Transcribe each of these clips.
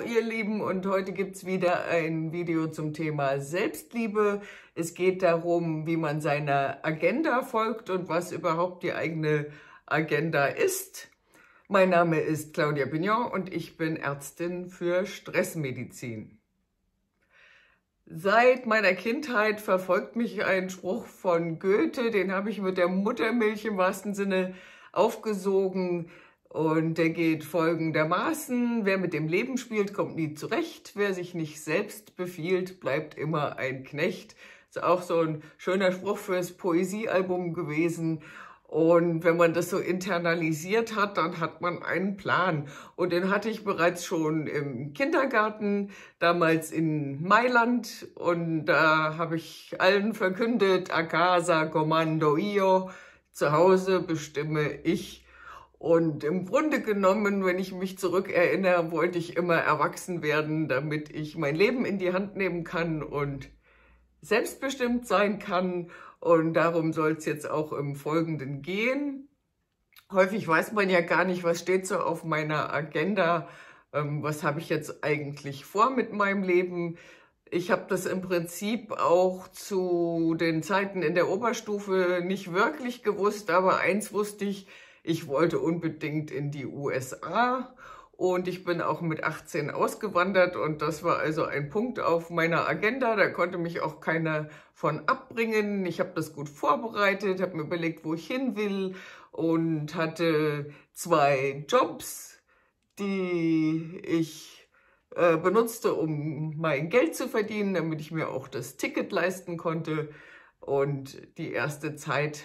ihr Lieben und heute gibt es wieder ein Video zum Thema Selbstliebe. Es geht darum, wie man seiner Agenda folgt und was überhaupt die eigene Agenda ist. Mein Name ist Claudia Pignon und ich bin Ärztin für Stressmedizin. Seit meiner Kindheit verfolgt mich ein Spruch von Goethe, den habe ich mit der Muttermilch im wahrsten Sinne aufgesogen, und der geht folgendermaßen, wer mit dem Leben spielt, kommt nie zurecht, wer sich nicht selbst befiehlt, bleibt immer ein Knecht. Ist auch so ein schöner Spruch fürs Poesiealbum gewesen. Und wenn man das so internalisiert hat, dann hat man einen Plan. Und den hatte ich bereits schon im Kindergarten, damals in Mailand. Und da habe ich allen verkündet, a casa comando io, zu Hause bestimme ich. Und im Grunde genommen, wenn ich mich zurückerinnere, wollte ich immer erwachsen werden, damit ich mein Leben in die Hand nehmen kann und selbstbestimmt sein kann. Und darum soll es jetzt auch im Folgenden gehen. Häufig weiß man ja gar nicht, was steht so auf meiner Agenda, ähm, was habe ich jetzt eigentlich vor mit meinem Leben. Ich habe das im Prinzip auch zu den Zeiten in der Oberstufe nicht wirklich gewusst, aber eins wusste ich, ich wollte unbedingt in die USA und ich bin auch mit 18 ausgewandert und das war also ein Punkt auf meiner Agenda. Da konnte mich auch keiner von abbringen. Ich habe das gut vorbereitet, habe mir überlegt, wo ich hin will und hatte zwei Jobs, die ich äh, benutzte, um mein Geld zu verdienen, damit ich mir auch das Ticket leisten konnte. Und die erste Zeit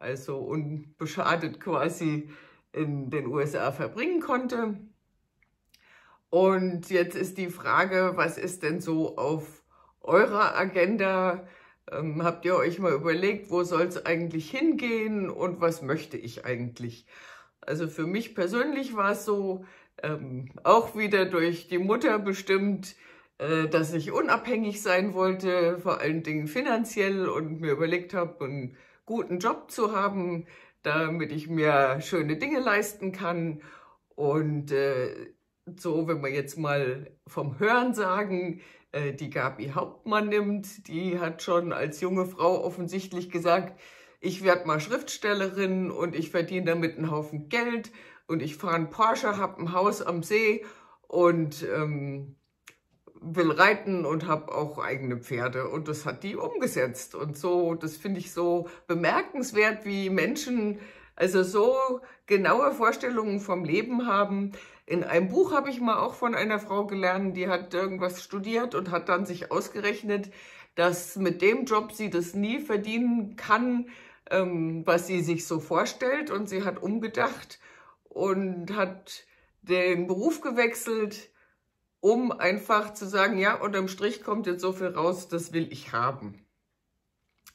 also unbeschadet quasi in den USA verbringen konnte. Und jetzt ist die Frage, was ist denn so auf eurer Agenda? Ähm, habt ihr euch mal überlegt, wo soll es eigentlich hingehen und was möchte ich eigentlich? Also für mich persönlich war es so, ähm, auch wieder durch die Mutter bestimmt, äh, dass ich unabhängig sein wollte, vor allen Dingen finanziell und mir überlegt habe, ein guten Job zu haben, damit ich mir schöne Dinge leisten kann. Und äh, so, wenn man jetzt mal vom Hören sagen, äh, die Gabi Hauptmann nimmt, die hat schon als junge Frau offensichtlich gesagt, ich werde mal Schriftstellerin und ich verdiene damit einen Haufen Geld und ich fahre einen Porsche, habe ein Haus am See und ähm, will reiten und habe auch eigene Pferde und das hat die umgesetzt. Und so, das finde ich so bemerkenswert, wie Menschen also so genaue Vorstellungen vom Leben haben. In einem Buch habe ich mal auch von einer Frau gelernt, die hat irgendwas studiert und hat dann sich ausgerechnet, dass mit dem Job sie das nie verdienen kann, ähm, was sie sich so vorstellt. Und sie hat umgedacht und hat den Beruf gewechselt, um einfach zu sagen, ja, unterm Strich kommt jetzt so viel raus, das will ich haben.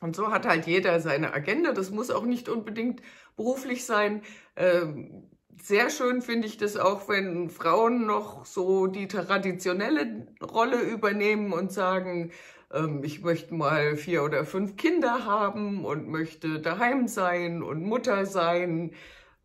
Und so hat halt jeder seine Agenda. Das muss auch nicht unbedingt beruflich sein. Ähm, sehr schön finde ich das auch, wenn Frauen noch so die traditionelle Rolle übernehmen und sagen, ähm, ich möchte mal vier oder fünf Kinder haben und möchte daheim sein und Mutter sein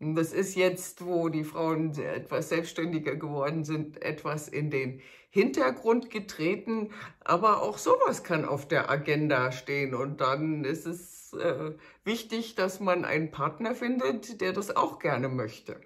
und das ist jetzt, wo die Frauen etwas selbstständiger geworden sind, etwas in den Hintergrund getreten. Aber auch sowas kann auf der Agenda stehen. Und dann ist es äh, wichtig, dass man einen Partner findet, der das auch gerne möchte.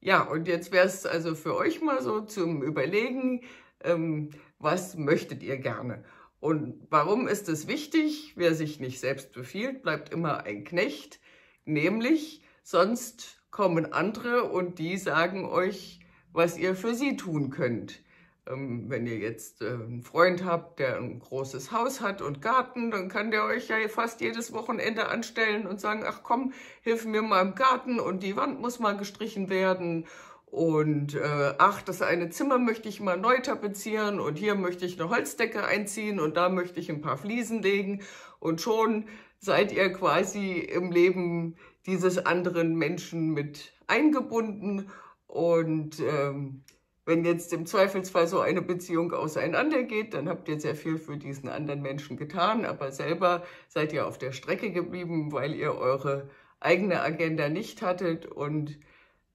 Ja, und jetzt wäre es also für euch mal so zum Überlegen, ähm, was möchtet ihr gerne? Und warum ist es wichtig? Wer sich nicht selbst befiehlt, bleibt immer ein Knecht, nämlich Sonst kommen andere und die sagen euch, was ihr für sie tun könnt. Ähm, wenn ihr jetzt äh, einen Freund habt, der ein großes Haus hat und Garten, dann kann der euch ja fast jedes Wochenende anstellen und sagen, ach komm, hilf mir mal im Garten und die Wand muss mal gestrichen werden und äh, ach, das eine Zimmer möchte ich mal neu tapezieren und hier möchte ich eine Holzdecke einziehen und da möchte ich ein paar Fliesen legen und schon seid ihr quasi im Leben dieses anderen Menschen mit eingebunden. Und ähm, wenn jetzt im Zweifelsfall so eine Beziehung auseinandergeht, dann habt ihr sehr viel für diesen anderen Menschen getan, aber selber seid ihr auf der Strecke geblieben, weil ihr eure eigene Agenda nicht hattet und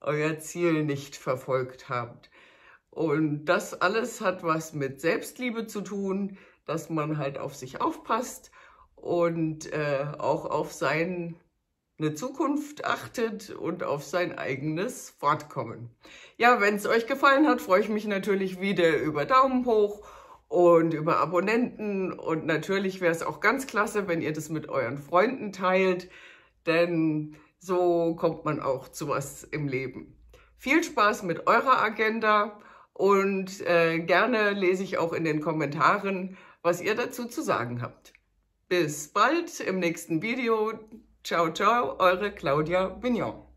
euer Ziel nicht verfolgt habt. Und das alles hat was mit Selbstliebe zu tun, dass man halt auf sich aufpasst und äh, auch auf seine Zukunft achtet und auf sein eigenes Fortkommen. Ja, wenn es euch gefallen hat, freue ich mich natürlich wieder über Daumen hoch und über Abonnenten. Und natürlich wäre es auch ganz klasse, wenn ihr das mit euren Freunden teilt, denn so kommt man auch zu was im Leben. Viel Spaß mit eurer Agenda und äh, gerne lese ich auch in den Kommentaren, was ihr dazu zu sagen habt. Bis bald im nächsten Video. Ciao, ciao, eure Claudia Vignon.